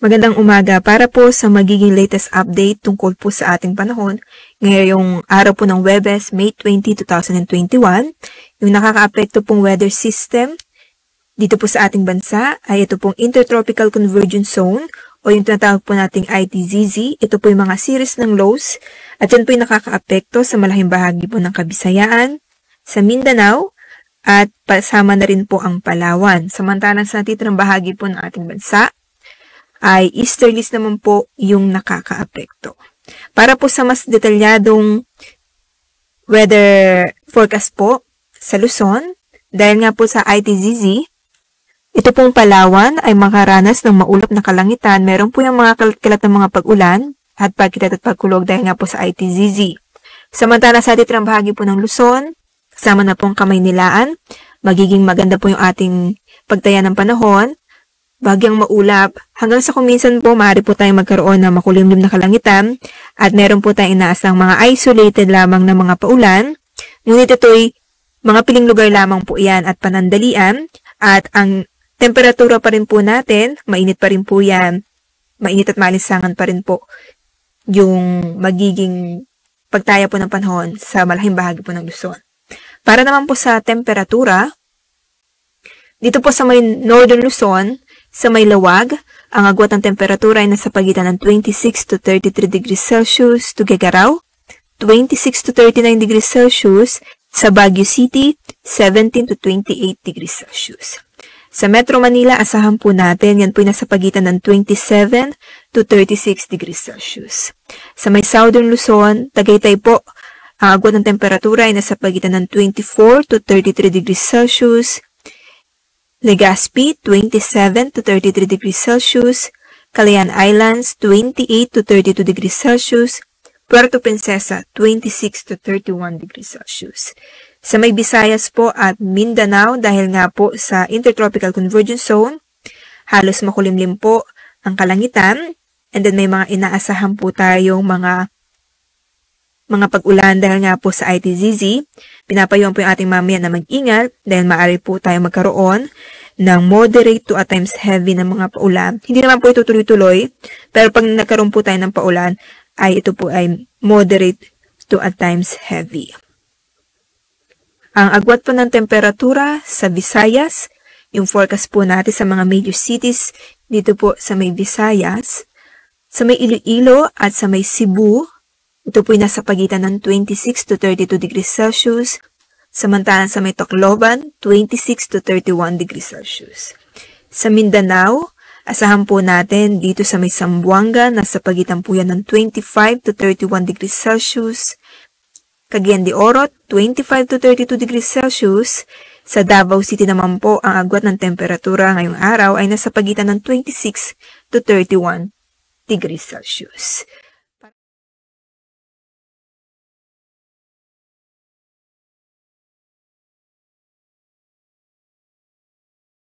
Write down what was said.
Magandang umaga para po sa magiging latest update tungkol po sa ating panahon. Ngayong araw po ng Webes, May 20, 2021, yung nakakaapekto pong weather system dito po sa ating bansa ay ito pong Intertropical Convergence Zone o yung tinatawag po nating ITZZ. Ito po yung mga series ng lows at yan po yung nakakaapekto sa malaking bahagi po ng Kabisayaan, sa Mindanao, at pasama na rin po ang Palawan. Samantalang sa natitirang bahagi po ng ating bansa, ay easterlies naman po yung nakakaapekto. Para po sa mas detalyadong weather forecast po sa Luzon, dahil nga po sa ITZZ, ito pong Palawan ay makaranas ng maulap na kalangitan. Meron po yung mga kalat-kalat ng mga pag-ulan at pagkitat at pagkulog dahil nga po sa ITZZ. Samantala sa atitirang bahagi po ng Luzon, kasama na po ang Kamaynilaan, magiging maganda po yung ating pagtaya ng panahon bagyang maulap, hanggang sa kuminsan po maaari po tayong magkaroon ng makulimlim na kalangitan at meron po tayong inaasang mga isolated lamang na mga paulan. Ngunit ito'y mga piling lugar lamang po yan at panandalian at ang temperatura pa rin po natin, mainit pa rin po yan. Mainit at maalisangan pa rin po yung magiging pagtaya po ng panahon sa malaking bahagi po ng Luzon. Para naman po sa temperatura, dito po sa may Northern Luzon, sa may lawag, ang agwat ng temperatura ay nasa pagitan ng 26 to 33 degrees Celsius to Gagaraw, 26 to 39 degrees Celsius sa Baguio City, 17 to 28 degrees Celsius. Sa Metro Manila, asahan po natin, yan po nasa pagitan ng 27 to 36 degrees Celsius. Sa may Southern Luzon, Tagaytay po, ang agwat ng temperatura ay nasa pagitan ng 24 to 33 degrees Celsius, Legazpi 27 to 33 degrees Celsius, Calayan Islands 28 to 32 degrees Celsius, Puerto Princesa 26 to 31 degrees Celsius. Sa may Bisayas po at Mindanao dahil nga po sa Intertropical Convergence Zone, halos makulimlim po ang kalangitan and then may mga inaasahan po tayong mga mga pag-ulan dahil nga po sa ITZZ. Pinapayuan po yung ating mamayan na mag-ingat dahil maaari po tayo magkaroon ng moderate to at times heavy na mga paulan. Hindi naman po ito tuloy-tuloy, pero pag nagkaroon po tayo ng paulan, ay ito po ay moderate to at times heavy. Ang agwat po ng temperatura sa Visayas, yung forecast po natin sa mga major cities dito po sa may Visayas, sa may Iloilo at sa may Cebu, ito po'y nasa pagitan ng 26 to 32 degrees Celsius, samantalang sa may Tacloban, 26 to 31 degrees Celsius. Sa Mindanao, asahan po natin dito sa may Sambuanga, nasa pagitan po yan ng 25 to 31 degrees Celsius. Cagayan de Oro, 25 to 32 degrees Celsius. Sa Davao City naman po, ang agwat ng temperatura ngayong araw ay nasa pagitan ng 26 to 31 degrees Celsius.